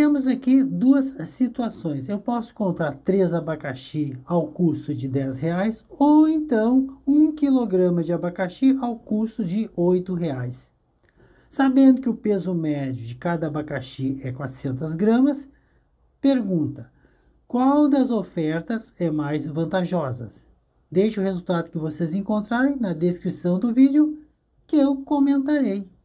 Temos aqui duas situações. Eu posso comprar três abacaxi ao custo de 10 reais ou então um quilograma de abacaxi ao custo de 8 reais. Sabendo que o peso médio de cada abacaxi é 400 gramas, pergunta, qual das ofertas é mais vantajosas? Deixe o resultado que vocês encontrarem na descrição do vídeo que eu comentarei.